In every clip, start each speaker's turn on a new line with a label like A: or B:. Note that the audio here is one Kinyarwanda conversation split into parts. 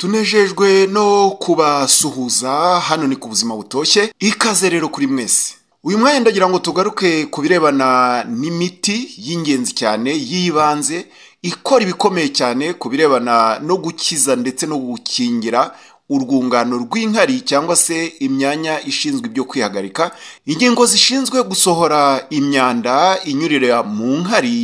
A: tunejejwe no kubasuhuza hano ni ku buzima butoshye ikaze rero kuri mwese uyu mwanya ndagira ngo tugaruke ku birebana n'imiti y'ingenzi cyane y'ibanze ikora ibikomeye cyane ku birebana no gukiza ndetse no gukingira urwungano rw'inkari cyangwa se imyanya ishinzwe ibyo kwihagarika ingingo zishinzwe gusohora imyanda inyurira mu nkari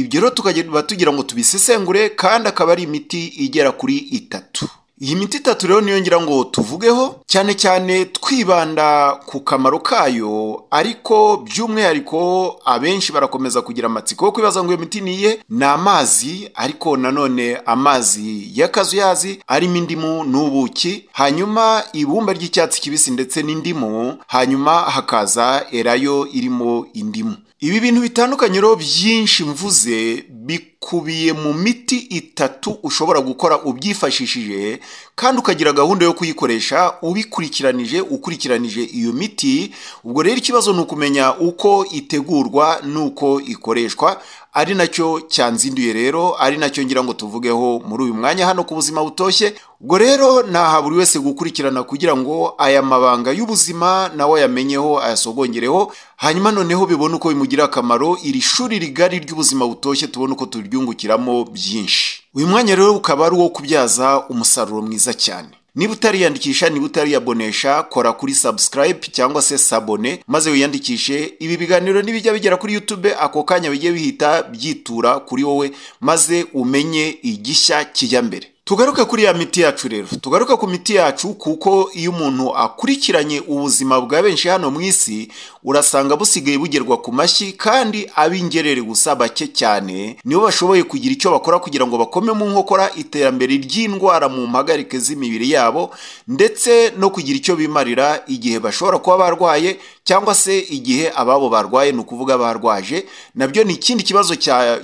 A: ibyo rero tukaba tugira ngo tubisesengure kandi akaba ari imiti igera kuri itatu iyi miti itatu rero niyo ngira ngo tuvugeho cyane cyane twibanda ku kamaro kayo ariko by'umwihariko abenshi barakomeza kugira amatsiko yo kwibaza ngo iyo miti ni ni amazi ariko nanone amazi y'akazuyazi arimo indimu n'ubuki hanyuma ibumba ry'icyatsi kibisi ndetse n'indimu hanyuma hakaza erayo irimo indimu ibi bintu bitandukanye rero byinshi mvuze bik bikubiye mu miti itatu ushobora gukora ubyifashishije kandi ukagira gahunda yo kuyikoresha ubikurikiranije ukurikiranije iyo miti ubwo rero ikibazo ni ukumenya uko itegurwa n'uko ikoreshwa ari nacyo cyanzinduye rero ari nacyo ngira ngo tuvugeho muri uyu mwanya hano ku buzima butoshye ubwo rero naha buri wese gukurikirana kugira ngo aya mabanga y'ubuzima nawe ayamenyeho ayasogongereho hanyuma noneho bibone uko bimugira akamaro iri shuri rigari ry'ubuzima butoshye tubona uko turi abyungukiramo byinshi uyu mwanya rero ukaba ari uwo kubyaza umusaruro mwiza cyane niba utariyandikisha niba utariyabonesha kora kuri subscribe cyangwa se sabone maze wiyandikishe ibi biganiro nibijya bigera kuri youtube ako kanya bijye bihita byitura kuri wowe maze umenye igishya kijya mbere tugaruke kuri ya miti yacu rero tugaruke ku miti yacu kuko iyo umuntu akurikiranye ubuzima bwa benshi hano mu isi urasanga busigaye bugerwa ku mashyi kandi ab'ingerere gusa bake cyane nibo bashoboye kugira icyo bakora kugira ngo bakome mu nkokora iterambere ry'indwara mu mpagarike z'imibiri yabo ndetse no kugira icyo bimarira igihe bashobora kuba barwaye cyangwa se igihe ababo barwaye ni ukuvuga barwaje nabyo ni ikindi kibazo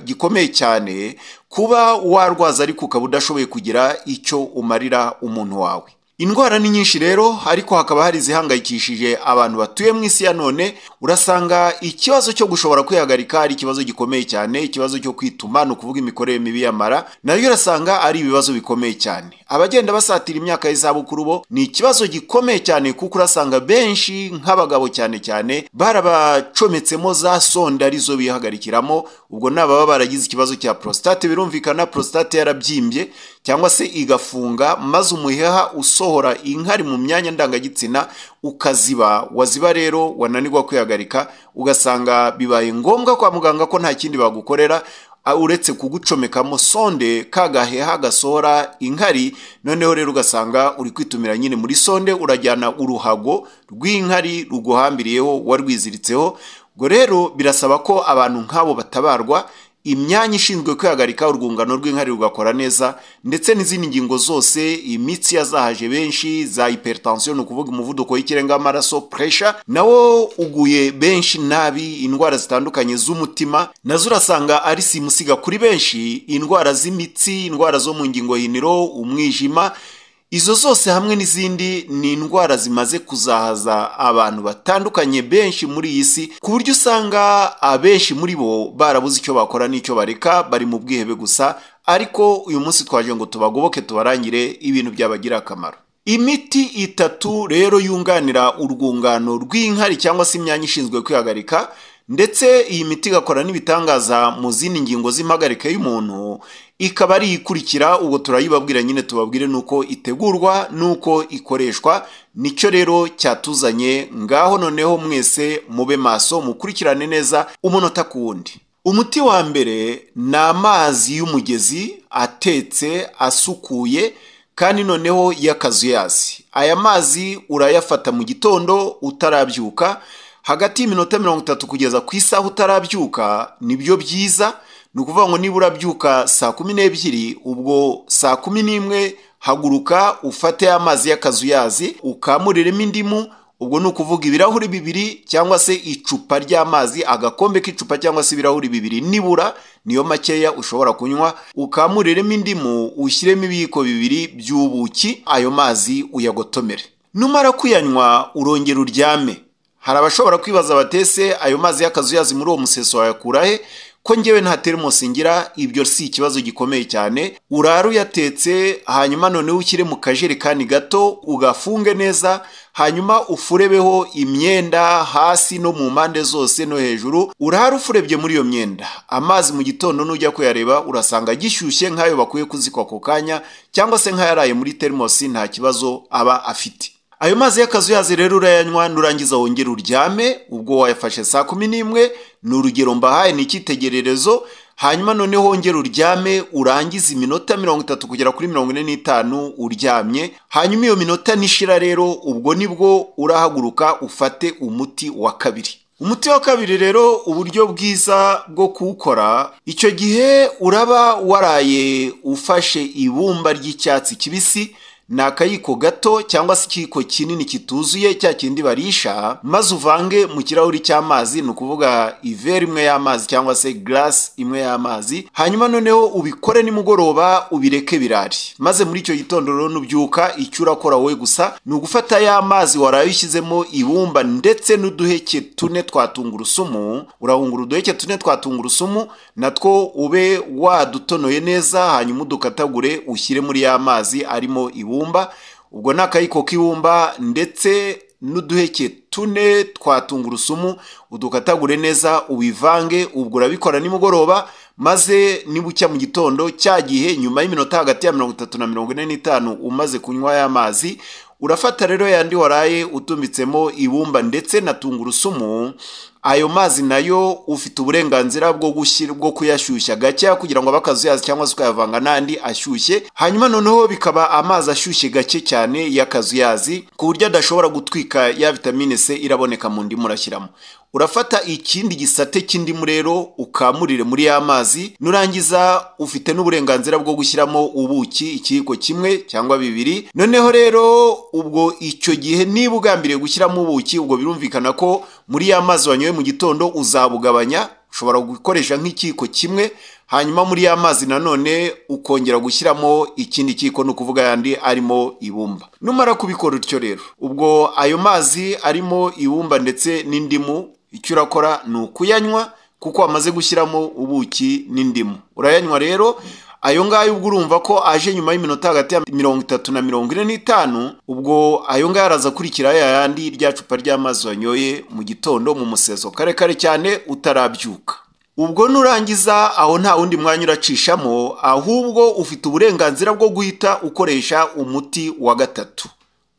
A: gikomeye cyane kuba warwaza ariko ukaba udashoboye kugira icyo umarira umuntu wawe indwara ni nyinshi rero ariko hakaba hari izihangayikishije abantu batuye mu isi ya none urasanga ikibazo cyo gushobora kwihagarika ari ikibazo gikomeye cyane ikibazo cyo kwituma ni ukuvuga imikorere mibi y'amara nayo urasanga ari ibibazo bikomeye cyane abagenda basatira imyaka y'izabukuru bo ni ikibazo gikomeye cyane kuko urasanga benshi nk'abagabo cyane cyane barabacometsemo za sonda arizo bihagarikiramo ubwo ni ababa baragize ikibazo cya prostate birumvikana prostate yarabyimbye cyangwa se igafunga maze umuheha uso gusohora inkari mu myanya ndangagitsina ukaziba waziba rero wananirwa kwihagarika ugasanga bibaye ngombwa kwa muganga ko nta kindi bagukorera uretse kugucomekamo sonde kagaheha gasohora inkari noneho rero ugasanga uri kwitumira nyine muri sonde urajyana uruhago rw'inkari ruguhambiriyeho warwiziritseho ngo rero birasaba ko abantu nk'abo batabarwa imyanya ishinzwe kwihagarika urwungano rw'inkari rugakora neza ndetse n'izindi ngingo zose imitsi yazahaje benshi za hipertension ni ukuvuga umuvuduko w'ikirenga w'amaraso pressure nawo uguye benshi nabi indwara zitandukanye z'umutima nazo urasanga ari simusiga kuri benshi indwara z'imitsi indwara zo mu ngingo hiniro umwijima izo zose hamwe n'izindi ni indwara zimaze kuzahaza abantu batandukanye benshi muri iyi si ku buryo usanga abenshi muri bo barabuze icyo bakora n'icyo bareka bari mu bwihebe gusa ariko uyu munsi twaje ngo tubagoboke tubarangire ibintu byabagirira akamaro imiti itatu rero yunganira urwungano rw'inkari cyangwa se imyanya ishinzwe kwihagarika ndetse iyi miti igakora n'ibitangaza mu zindi ngingo z'impagarike y'umuntu ikaba ari ikurikira ubwo turayibabwira nyine tubabwire nuko itegurwa nuko ikoreshwa nicyo rero cyatuzanye ngaho noneho mwese mube maso mukurikirane neza umunota ku wundi umuti wa mbere ni amazi y'umugezi atetse asukuye kandi noneho y'akazuyazi aya mazi urayafata mu gitondo utarabyuka hagati y'iminota mirongo itatu kugeza ku isaha utarabyuka nibyo byiza ni ukuvuga ngo niba urabyuka saa kumi n'ebyiri ubwo saa kumi n'imwe haguruka ufate amazi y'akazuyazi ukamuriremo indimu ubwo ni ukuvuga ibirahuri bibiri cyangwa se icupa ry'amazi agakombe k'icupa cyangwa se ibirahuri bibiri nibura niyo makeya ushobora kunywa ukamuriremo indimu ushyiremo ibiyiko bibiri by'ubuki ayo mazi uyagotomere numara kuyanywa urongera uryame hari abashobora kwibaza batese ayo mazi y'akazuyazi muri uwo museso wayakura he ko ngewe nta teremusi ngira ibyo si ikibazo gikomeye cyane urare uyatetse hanyuma noneho ushyire mu kajerekani gato ugafunge neza hanyuma ufurebeho imyenda hasi no mu mpande zose no hejuru urare ufurebye muri iyo myenda amazi mu gitondo nujya kuyareba urasanga gishyushye nk'ayo bakwiye kuzikwa ako kanya cyangwa se nk'ayaraye muri teremusi nta kibazo aba afite ayo mazi y'akazuyazi rero urayanywa nurangiza wongere uryame ubwo wayafashe saa kumi n'imwe ni urugero mbahaye ni icyitegererezo hanyuma noneho wongere uryame urangize iminota mirongo itatu kugera kuri mirongo ine n'itanu uryamye hanyuma iyo minota nishira rero ubwo nibwo urahaguruka ufate umuti wa kabiri umuti wa kabiri rero uburyo bwiza bwo kuwukora icyo gihe uraba waraye ufashe ibumba ry'icyatsi kibisi ni akayiko gato cyangwa se ikiyiko kinini kituzuye cya kindi barisha maze uvange mu kirahuri cy'amazi ni ukuvuga iveri imwe y'amazi cyangwa se garasi imwe y'amazi hanyuma noneho ubikore nimugoroba ubireke birari maze muri icyo gitondo rero nubyuka icyo urakora wowe gusa ni ugufata ya mazi waraye ushyizemo ibumba ndetse n'uduheke tune twa tungurusumu urahungura uduheke tune twa tungurusumu natwo ube wadutonoye neza hanyuma udukatagure ushyire muri ya mazi arimo ibumba ibumba ubwo ni akayiko k'ibumba ndetse n'uduheke tune twa tungurusumu udukatagure neza ubivange ubwo urabikora nimugoroba maze nibucya mu gitondo cya gihe nyuma y'iminota hagati ya mirongo itatu na mirongo ine n'itanu umaze kunywa ya mazi urafata rero yandi waraye utumbitsemo ibumba ndetse na tungurusumu ayo mazi nayo ufite uburenganzira bwo gushyira bwo kuyashyushya gake kugira ngo abe akazuyazi cyangwa se ukayavanga n'andi ashyushye hanyuma noneho bikaba amazi ashyushye gake cyane y'akazuyazi ku buryo adashobora gutwika ya vitamine c iraboneka mu ndimu urashyiramo urafata ikindi gisate cy'indimu rero ukamurire muri ya mazi nurangiza ufite n'uburenganzira bwo gushyiramo ubuki ikiyiko kimwe cyangwa bibiri noneho rero ubwo icyo gihe niba ugambiriye gushyiramo ubuki ubwo birumvikana ko muri ya mazi wanyoye mu gitondo uzabugabanya ushobora gukoresha nk'ikiyiko kimwe hanyuma muri ya mazi nanone ukongera gushyiramo ikindi kiko ni ukuvuga yandi arimo ibumba numara kubikora utyo rero ubwo ayo mazi arimo ibumba ndetse n'indimu icyo urakora ni ukuyanywa kuko wamaze gushyiramo ubuki n'indimu urayanywa rero ayo ngayo ubwo urumva ko aje nyuma y'iminota hagati ya mirongo itatu na mirongo ine n'itanu ubwo ayo ngayo araza akurikiraho yandi rya cupa ry'amazi wanyoye mu gitondo mu museso karekare cyane utarabyuka ubwo nurangiza aho nta wundi mwanya uracishamo ahubwo ufite uburenganzira bwo guhita ukoresha umuti wa gatatu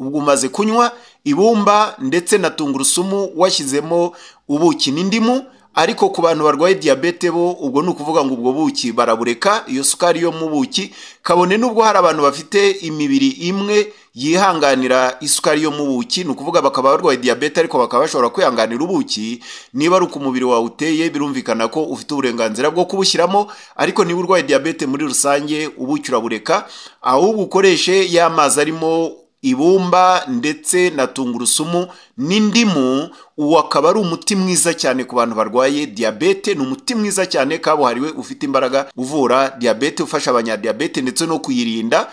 A: ubwo umaze kunywa ibumba ndetse na tungurusumu washyizemo ubuki n'indimu ariko ku bantu barwaye diyabete bo ubwo ni ukuvuga ngo ubwo buki barabureka iyo sukari yo mu buki kabone n'ubwo hari abantu bafite imibiri imwe yihanganira isukari yo mu buki ni ukuvuga bakaba barwaye diyabete ariko bakaba bashobora kwihanganira ubuki niba ari uko umubiri wawe uteye birumvikana ko ufite uburenganzira bwo kubushyiramo ariko niba urwaye diyabete muri rusange ubuki urabureka ahubwo ukoreshe y'amazi arimo ibumba ndetse na tungurusumu n'indimu uwo akaba ari umuti mwiza cyane ku bantu barwaye diyabete ni umuti mwiza cyane kabuhariwe ufite imbaraga uvura diyabete ufasha abanyadiyabete ndetse no kuyirinda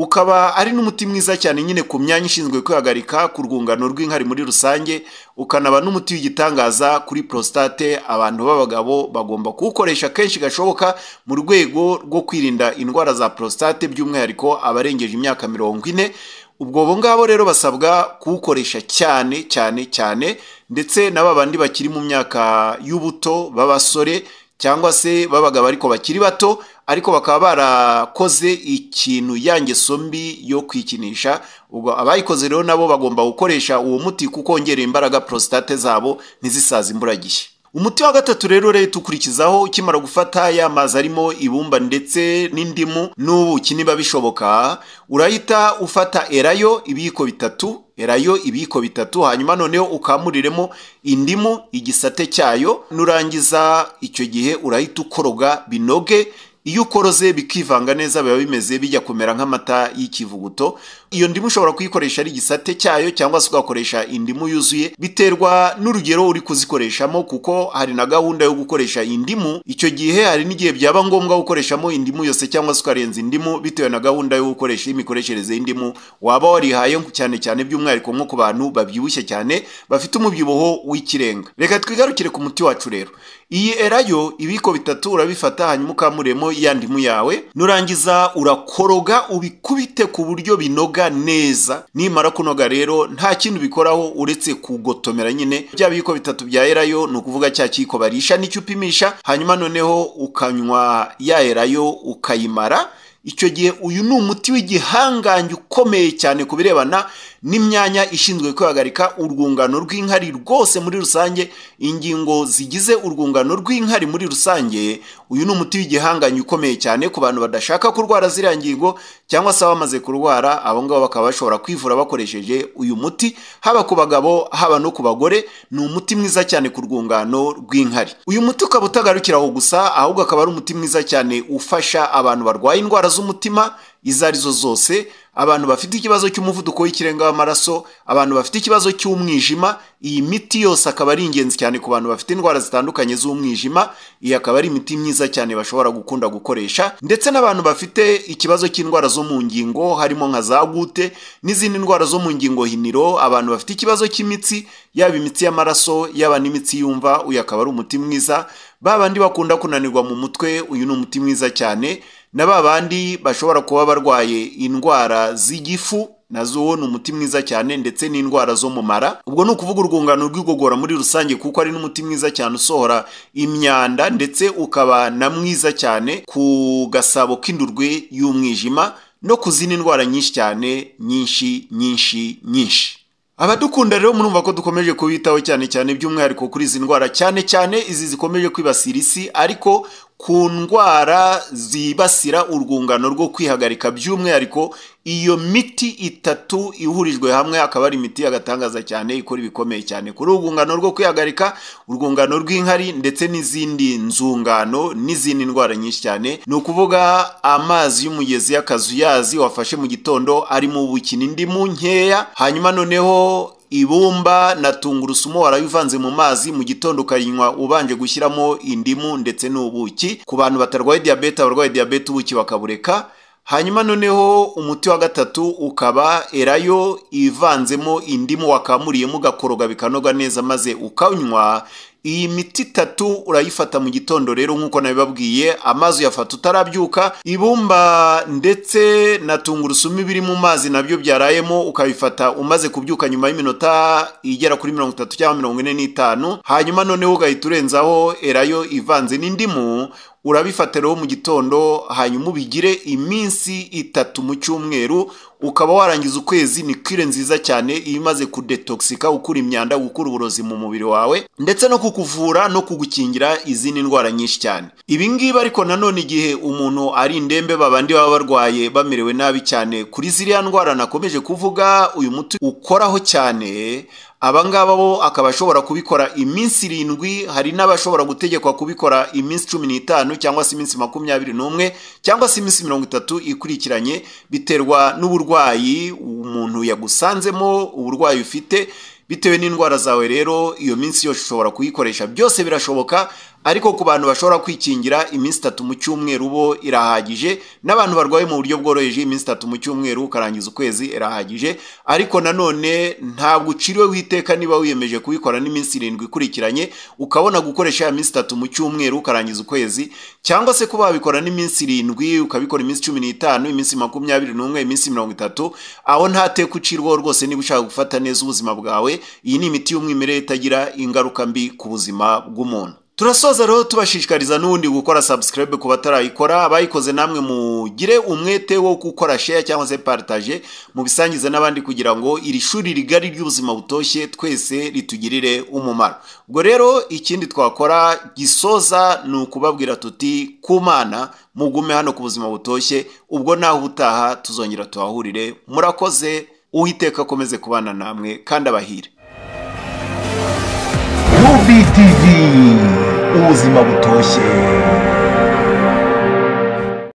A: ukaba ari n'umuti mwiza cyane nyine ku myanya ishinzwe kwihagarika ku rwungano rw'inkari muri rusange ukanaba n'umuti w'igitangaza kuri prostate abantu b'abagabo bagomba kuwukoresha kenshi gashoboka mu rwego rwo kwirinda indwara za prostate by'umwihariko abarengeje imyaka mirongo ine ubwo bo ngabo rero basabwa kuwukoresha cyane cyane cyane ndetse na bandi bakiri mu myaka y'ubuto b'abasore cyangwa se b'abagabo ariko bakiri bato ariko bakaba barakoze ikintu ya ngeso mbi yo kwikinisha ubwo abayikoze rero nabo bagomba gukoresha uwo muti kuko wongera imbaraga porositate zabo ntizisaze imburagihe umuti wa gatatu rero leta ukurikizaho ukimara gufata ya mazi arimo ibumba ndetse n'indimu n'ubuki niba bishoboka urahita ufata erayo ibiyiko bitatu erayo ibiyiko bitatu hanyuma noneho ukamuriremo indimu igisate cyayo nurangiza icyo gihe urahita ukoroga binoge iyo ukoroze bikivanga neza biba bimeze bijya kumera nk'amata y'ikivuguto iyo ndimu ushobora kuyikoresha ari igisate cyayo cyangwa se ugakoresha indimu yuzuye biterwa n'urugero uri kuzikoreshamo kuko hari na gahunda yo gukoresha indimu icyo gihe hari n'igihe byaba ngombwa gukoreshamo indimu yose cyangwa se ukarenza indimu bitewe na gahunda yo gukoresha imikoreshereze y'indimu waba warihaye cyane cyane by'umwihariko nko ku bantu babyibushye cyane bafite umubyibuho w'ikirenga reka twigarukire ku muti wacu rero iyi erayo ibiko bitatu urabifata hanyuma ukamuremo ya ndimu yawe nurangiza urakoroga ubikubite ku buryo binoga neza nimara kunoga rero nta kintu bikoraho uretse kugotomera nyine bya biko bitatu bya erayo ni ukuvuga cya kiko barisha nicyo upimisha hanyuma noneho ukanywa ya erayo ukayimara icyo gihe uyu ni umuti w'igihangange ukomeye cyane ku birebana n'imyanya ishinzwe kwihagarika urwungano rw'inkari rwose muri rusange ingingo zigize urwungano rw'inkari muri rusange uyu ni umuti w'igihanganyi ukomeye cyane ku bantu badashaka kurwara ziriya ngingo cyangwa se abamaze kurwara abo ngabo bakaba bashobora kwivura bakoresheje uyu muti haba ku bagabo haba no ku bagore ni umuti mwiza cyane ku rwungano rw'inkari uyu muti ukaba utagarukira aho gusa ahubwo akaba ari umuti mwiza cyane ufasha abantu barwaye indwara z'umutima izo ari zo zose abantu bafite ikibazo cy'umuvuduko w'ikirenga w'amaraso abantu bafite ikibazo cy'umwijima iyi miti yose akaba ari ingenzi cyane ku bantu bafite indwara zitandukanye z'umwijima iyi akaba ari imiti myiza cyane bashobora gukunda gukoresha ndetse n'abantu bafite ikibazo cy'indwara zo mu ngingo harimo nka za gute n'izindi ndwara zo mu ngingo hiniro abantu bafite ikibazo cy'imitsi yaba imitsi y'amaraso yaba n'imitsi yumva uyu akaba ari umuti mwiza ba bakunda kunanirwa mu mutwe uyu ni umuti mwiza cyane na ba bandi bashobora kuba barwaye indwara z'igifu nazo ni umuti mwiza cyane ndetse n'indwara zo mu mara ubwo ni ukuvuga urwungano rw'igogora muri rusange kuko ari n'umuti mwiza cyane usohora imyanda ndetse ukaba na mwiza cyane ku gasabo k'indurwe y'umwijima no ku zindi ndwara nyinshi cyane nyinshi nyinshi nyinshi abadukunda rero murumva ko dukomeje kubitaho cyane cyane by'umwihariko kuri izi ndwara cyane cyane izi zikomeje kwibasira isi ariko ku ndwara zibasira urwungano rwo kwihagarika by'umwihariko iyo miti itatu ihurijwe hamwe akaba ari imiti y'agatangaza cyane ikora ibikomeye cyane kuri urwungano rwo kwihagarika urwungano rw'inkari ndetse n'izindi nzungano n'izindi ndwara nyinshi cyane ni ukuvuga amazi y'umugezi y'akazuyazi wafashe mu gitondo arimo ubukina indimu nkeya hanyuma noneho ibumba na tungurusumu warabivanze mu mazi mu gitondo ukarinywa ubanje gushyiramo indimu ndetse n'ubuki ku bantu batarwaye diyabete abarwaye diyabete ubuki bakabureka hanyuma noneho umuti wa gatatu ukaba erayo ivanzemo indimu wakamuriyemo ugakoroga bikanoga neza maze ukanywa iyi miti itatu urayifata mu gitondo rero nk'uko nabibabwiye amazi uyafata utarabyuka ibumba ndetse na tungurusumu ibiri mu mazi nabyo byarayemo ukabifata umaze kubyuka nyuma y'iminota igera kuri mirongo itatu cyangwa mirongo ine n'itanu hanyuma noneho ugahita urenzaho erayo ivanze n'indimu urabifatiraho mu gitondo hanyuma ubigire iminsi itatu mu cyumweru ukaba warangiza ukwezi ni kire nziza cyane iyo imaze kudetoxika ukura imyanda gukura uburozi mu mubiri wawe ndetse no kukuvura no kugukingira izindi ndwara nyinshi cyane ibi ngibi ariko nanone igihe umuntu ari indembe babandi baba barwaye bamerewe nabi cyane kuri ziriya ndwara nakomeje kuvuga uyu muti ukoraho cyane aba ngaba bo akaba ashobora kubikora iminsi irindwi hari n'abashobora gutegekwa kubikora iminsi cumi n'itanu cyangwa se iminsi makumyabiri n'umwe cyangwa se iminsi mirongo itatu ikurikiranye biterwa n'uburwayi umuntu yagusanzemo uburwayi ufite bitewe n'indwara zawe rero iyo minsi yose ushobora kuyikoresha byose birashoboka ariko ku bantu bashobora kwikingira iminsi itatu mu cyumweru bo irahagije n'abantu barwaye mu buryo bworoheje iminsi itatu mu cyumweru ukarangiza ukwezi irahagije ariko nanone ntabwo uciriweho iteka niba wiyemeje kubikora n'iminsi irindwi ikurikiranye ukabona gukoresha ya minsi itatu mu cyumweru ukarangiza ukwezi cyangwa se kuba wabikora n'iminsi irindwi ukabikora iminsi cumi n'itanu iminsi makumyabiri n'umwe iminsi mirongo itatu aho ntateka ucirwaho rwose niba ushaka gufata neza ubuzima bwawe iyi ni imiti y'umwimerere itagira ingaruka mbi ku buzima bw'umuntu turasoza rero tubashishikariza n'ubundi gukora subscribe ku batarayikora abayikoze namwe mugire umwete wo gukora share cyangwa se partage mubisangize n'abandi kugira ngo iri shuri rigari ry'ubuzima butoshye twese ritugirire umumaro ubwo rero ikindi twakora gisoza ni ukubabwira tuti kumana mugume hano ku buzima butoshye ubwo naho ubutaha tuzongera tuhahurire murakoze uhiteka akomeze kubana namwe kandi abahire n'ubuzima butoshye